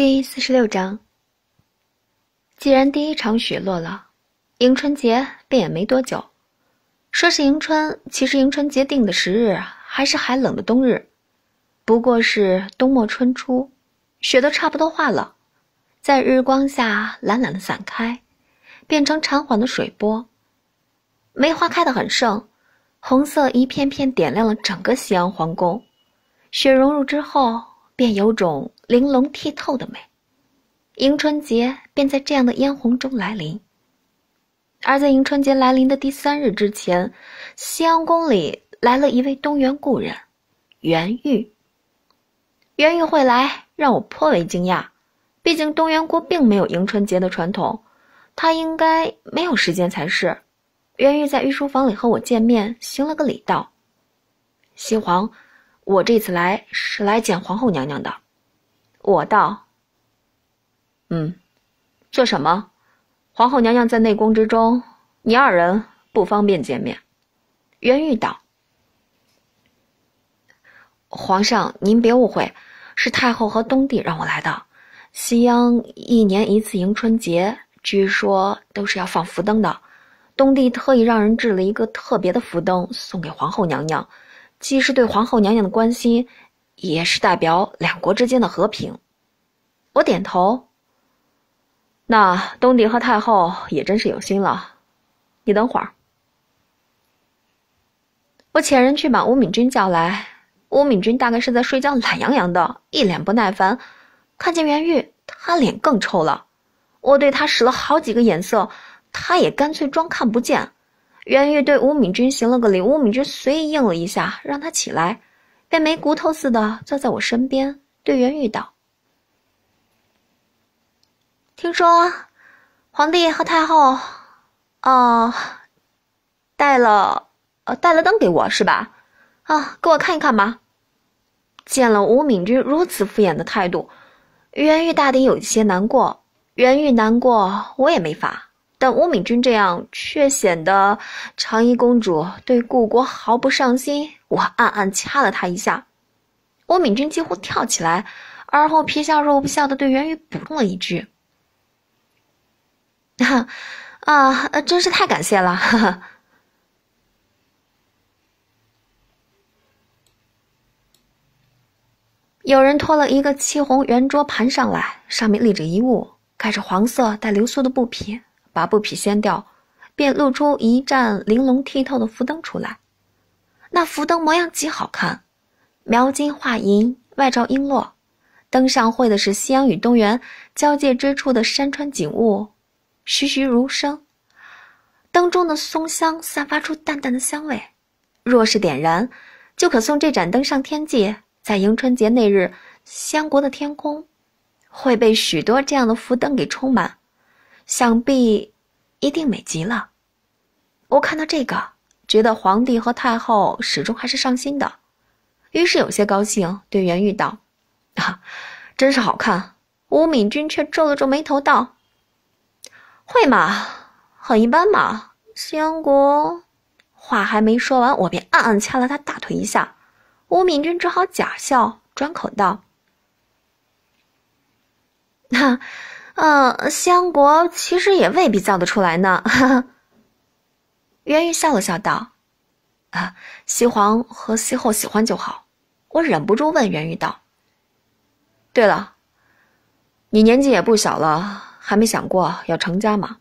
第四十六章，既然第一场雪落了，迎春节便也没多久。说是迎春，其实迎春节定的时日还是寒冷的冬日，不过是冬末春初，雪都差不多化了，在日光下懒懒的散开，变成长缓的水波。梅花开得很盛，红色一片片点亮了整个西洋皇宫。雪融入之后。便有种玲珑剔透的美，迎春节便在这样的嫣红中来临。而在迎春节来临的第三日之前，西阳宫里来了一位东园故人，袁玉。袁玉会来让我颇为惊讶，毕竟东园国并没有迎春节的传统，他应该没有时间才是。袁玉在御书房里和我见面，行了个礼道：“西皇。”我这次来是来见皇后娘娘的，我道：“嗯，做什么？皇后娘娘在内宫之中，你二人不方便见面。”元玉道：“皇上，您别误会，是太后和东帝让我来的。西央一年一次迎春节，据说都是要放福灯的，东帝特意让人制了一个特别的福灯送给皇后娘娘。”既是对皇后娘娘的关心，也是代表两国之间的和平。我点头。那东帝和太后也真是有心了。你等会儿，我遣人去把吴敏君叫来。吴敏君大概是在睡觉，懒洋洋的，一脸不耐烦。看见袁玉，他脸更臭了。我对他使了好几个眼色，他也干脆装看不见。袁玉对吴敏君行了个礼，吴敏君随意应了一下，让他起来，便没骨头似的坐在我身边，对袁玉道：“听说，皇帝和太后，呃，带了，呃，带了灯给我是吧？啊，给我看一看吧。”见了吴敏君如此敷衍的态度，袁玉大抵有一些难过。袁玉难过，我也没法。但乌敏君这样，却显得长衣公主对故国毫不上心。我暗暗掐了他一下，乌敏君几乎跳起来，而后皮笑肉不笑的对袁雨补充了一句：“哈，啊，真是太感谢了！”哈哈。有人拖了一个漆红圆桌盘上来，上面立着遗物，盖着黄色带流苏的布匹，把布匹掀掉，便露出一盏玲珑剔透的福灯出来。那福灯模样极好看，描金画银，外罩璎珞。灯上绘的是西洋与东园交界之处的山川景物，栩栩如生。灯中的松香散发出淡淡的香味，若是点燃，就可送这盏灯上天际。在迎春节那日，仙国的天空会被许多这样的福灯给充满。想必一定美极了，我看到这个，觉得皇帝和太后始终还是上心的，于是有些高兴，对袁玉道：“啊，真是好看。”吴敏君却皱了皱眉头，道：“会吗？很一般嘛。”相国话还没说完，我便暗暗掐了他大腿一下，吴敏君只好假笑，转口道：“那。”嗯，西国其实也未必造得出来呢。元 玉笑了笑道：“啊，西皇和西后喜欢就好。”我忍不住问元玉道：“对了，你年纪也不小了，还没想过要成家吗？”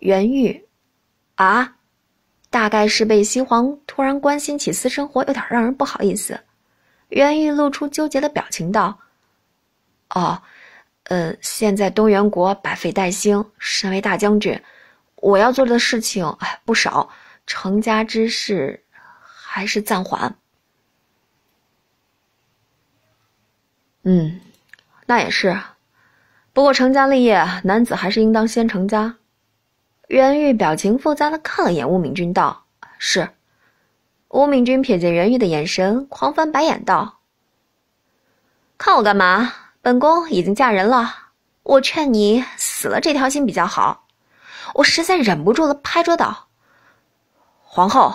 元玉，啊，大概是被西皇突然关心起私生活，有点让人不好意思。元玉露出纠结的表情道：“哦。”呃，现在东元国百废待兴，身为大将军，我要做的事情哎不少，成家之事还是暂缓。嗯，那也是，不过成家立业，男子还是应当先成家。袁玉表情复杂的看了一眼吴敏君，道：“是。”吴敏君瞥见袁玉的眼神，狂翻白眼道：“看我干嘛？”本宫已经嫁人了，我劝你死了这条心比较好。我实在忍不住了，拍桌道：“皇后，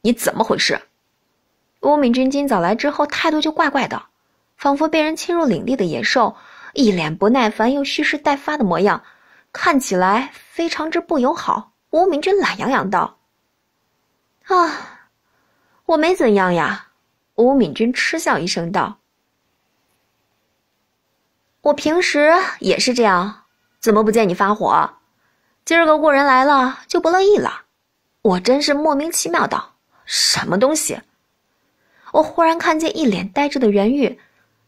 你怎么回事？”吴敏君今早来之后态度就怪怪的，仿佛被人侵入领地的野兽，一脸不耐烦又蓄势待发的模样，看起来非常之不友好。吴敏君懒洋洋道：“啊，我没怎样呀。”吴敏君嗤笑一声道。我平时也是这样，怎么不见你发火？今儿个故人来了就不乐意了，我真是莫名其妙的，什么东西！我忽然看见一脸呆滞的袁玉，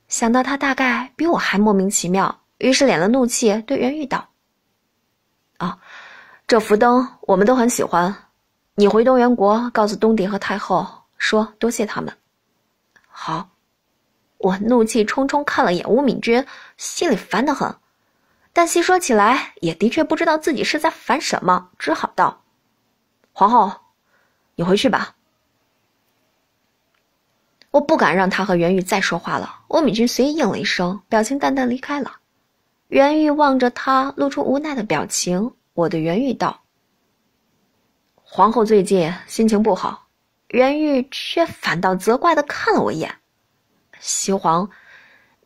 想到他大概比我还莫名其妙，于是敛了怒气对袁玉道：“哦，这福灯我们都很喜欢，你回东元国告诉东帝和太后，说多谢他们。”好。我怒气冲冲看了眼吴敏君，心里烦得很，但细说起来也的确不知道自己是在烦什么，只好道：“皇后，你回去吧。”我不敢让他和袁玉再说话了。吴敏君随意应了一声，表情淡淡离开了。袁玉望着他，露出无奈的表情。我对袁玉道：“皇后最近心情不好。”袁玉却反倒责怪的看了我一眼。西皇，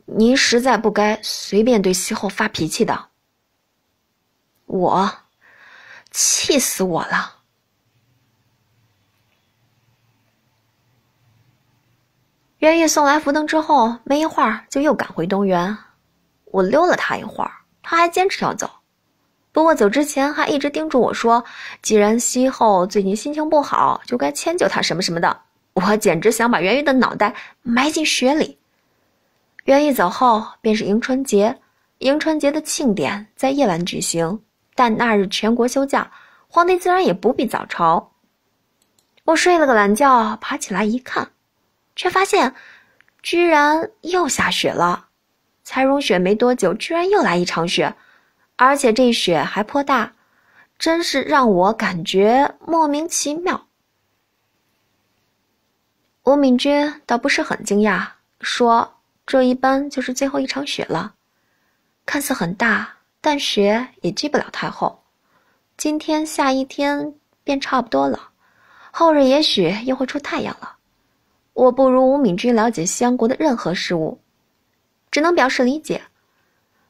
您实在不该随便对西后发脾气的。我，气死我了。元月送来福灯之后，没一会儿就又赶回东园。我溜了他一会儿，他还坚持要走。不过走之前还一直叮嘱我说：“既然西后最近心情不好，就该迁就他什么什么的。”我简直想把圆圆的脑袋埋进雪里。圆一走后，便是迎春节。迎春节的庆典在夜晚举行，但那日全国休假，皇帝自然也不必早朝。我睡了个懒觉，爬起来一看，却发现，居然又下雪了。才融雪没多久，居然又来一场雪，而且这雪还颇大，真是让我感觉莫名其妙。吴敏君倒不是很惊讶，说：“这一般就是最后一场雪了，看似很大，但雪也积不了太厚。今天下一天便差不多了，后日也许又会出太阳了。我不如吴敏君了解西洋国的任何事物，只能表示理解。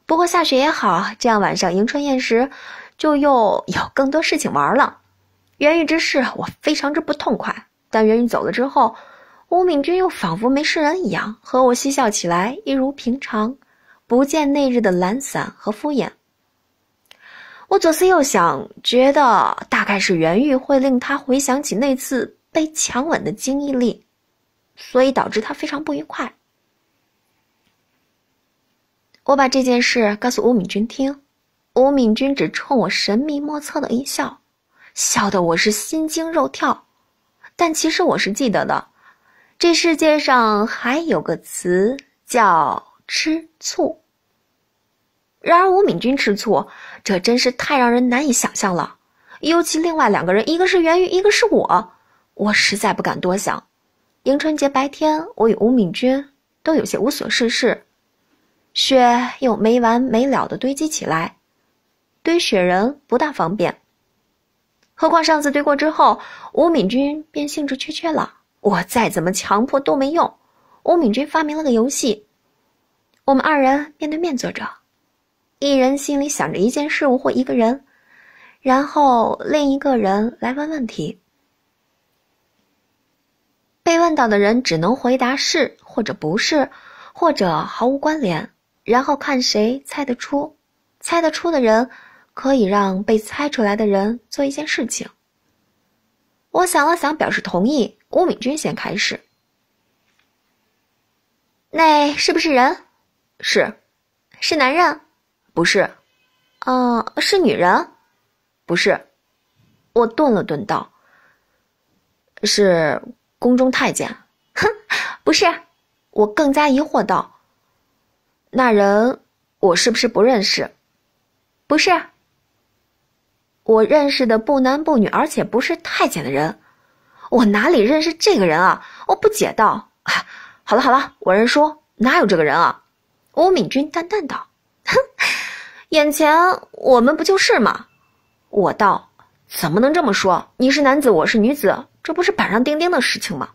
不过下雪也好，这样晚上迎春宴时就又有更多事情玩了。元玉之事我非常之不痛快，但元玉走了之后。”吴敏君又仿佛没事人一样，和我嬉笑起来，一如平常，不见那日的懒散和敷衍。我左思右想，觉得大概是袁玉会令他回想起那次被强吻的经历，所以导致他非常不愉快。我把这件事告诉吴敏君听，吴敏君只冲我神秘莫测的一笑，笑得我是心惊肉跳，但其实我是记得的。这世界上还有个词叫吃醋。然而吴敏君吃醋，这真是太让人难以想象了。尤其另外两个人，一个是源于，一个是我，我实在不敢多想。迎春节白天，我与吴敏君都有些无所事事，雪又没完没了的堆积起来，堆雪人不大方便。何况上次堆过之后，吴敏君便兴致缺缺了。我再怎么强迫都没用。吴敏君发明了个游戏，我们二人面对面坐着，一人心里想着一件事物或一个人，然后另一个人来问问题。被问到的人只能回答是或者不是，或者毫无关联，然后看谁猜得出。猜得出的人可以让被猜出来的人做一件事情。我想了想，表示同意。乌敏君先开始。那是不是人？是，是男人？不是。啊，是女人？不是。我顿了顿，道：“是宫中太监。”哼，不是。我更加疑惑道：“那人，我是不是不认识？”不是。我认识的不男不女，而且不是太监的人，我哪里认识这个人啊？我不解道。好了好了，我认输，哪有这个人啊？吴敏君淡淡道：“哼，眼前我们不就是吗？”我道：“怎么能这么说？你是男子，我是女子，这不是板上钉钉的事情吗？”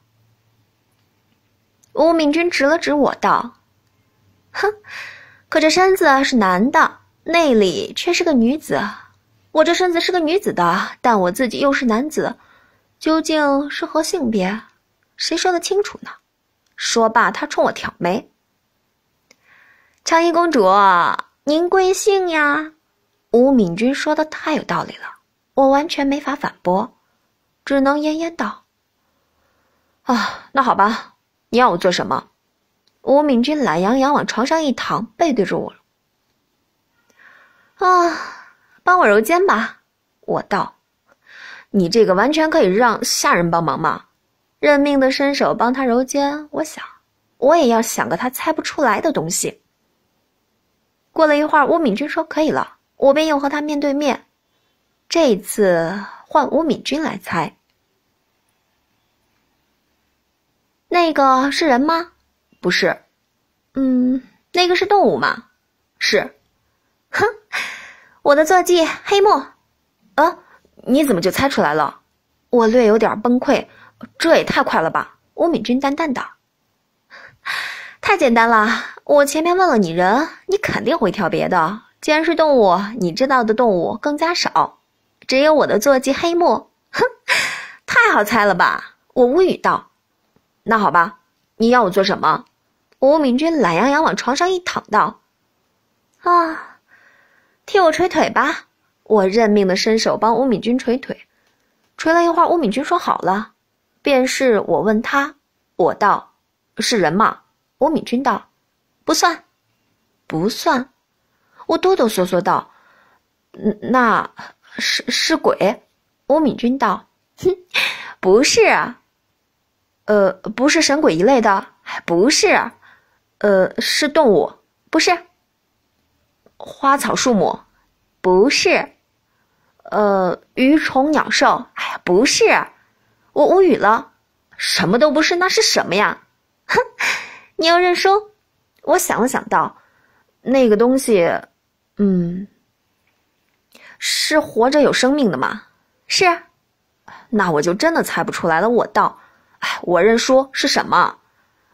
吴敏君指了指我道：“哼，可这身子是男的，内里却是个女子。”我这身子是个女子的，但我自己又是男子，究竟是何性别？谁说得清楚呢？说罢，他冲我挑眉：“长衣公主，您贵姓呀？”吴敏君说的太有道理了，我完全没法反驳，只能咽咽道：“啊，那好吧，你要我做什么？”吴敏君懒洋洋往床上一躺，背对着我啊。帮我揉肩吧，我道。你这个完全可以让下人帮忙嘛。认命的伸手帮他揉肩，我想，我也要想个他猜不出来的东西。过了一会儿，吴敏君说可以了，我便又和他面对面。这次换吴敏君来猜，那个是人吗？不是。嗯，那个是动物吗？是。哼。我的坐骑黑木，呃，你怎么就猜出来了？我略有点崩溃，这也太快了吧？吴敏君淡淡道：“太简单了，我前面问了你人，你肯定会挑别的。既然是动物，你知道的动物更加少，只有我的坐骑黑木。哼，太好猜了吧？”我无语道：“那好吧，你要我做什么？”吴敏君懒洋洋往床上一躺道：“啊。”替我捶腿吧，我认命的伸手帮乌敏君捶腿，捶了一会儿，乌敏君说：“好了。”便是我问他，我道：“是人吗？”乌敏君道：“不算，不算。”我哆哆嗦嗦道：“那，是是鬼？”乌敏君道：“哼，不是，啊。”呃，不是神鬼一类的，不是，呃，是动物，不是。”花草树木，不是，呃，鱼虫鸟兽，哎呀，不是，我无语了，什么都不是，那是什么呀？哼，你要认输？我想了想，道，那个东西，嗯，是活着有生命的吗？是，那我就真的猜不出来了。我道，哎，我认输，是什么？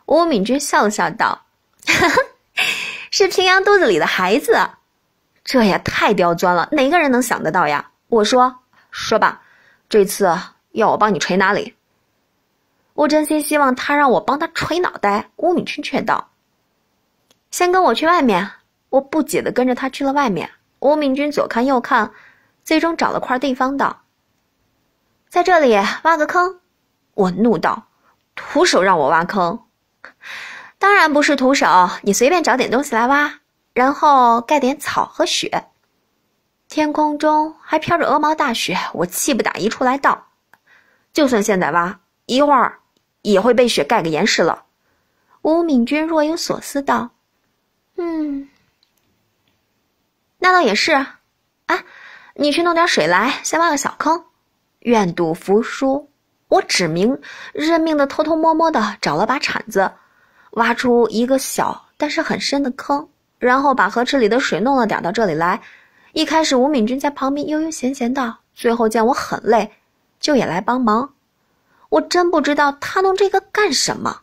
吴敏君笑了笑道，哈哈。是平阳肚子里的孩子，这也太刁钻了，哪个人能想得到呀？我说，说吧，这次要我帮你捶哪里？我真心希望他让我帮他捶脑袋。乌敏君劝道：“先跟我去外面。”我不解地跟着他去了外面。乌敏君左看右看，最终找了块地方道：“在这里挖个坑。”我怒道：“徒手让我挖坑？”当然不是徒手，你随便找点东西来挖，然后盖点草和雪。天空中还飘着鹅毛大雪，我气不打一处来道：“就算现在挖一会儿，也会被雪盖个严实了。”吴敏君若有所思道：“嗯，那倒也是。哎，你去弄点水来，先挖个小坑。愿赌服输，我指明认命的，偷偷摸摸的找了把铲子。”挖出一个小但是很深的坑，然后把河池里的水弄了点到这里来。一开始吴敏君在旁边悠悠闲闲的，最后见我很累，就也来帮忙。我真不知道他弄这个干什么。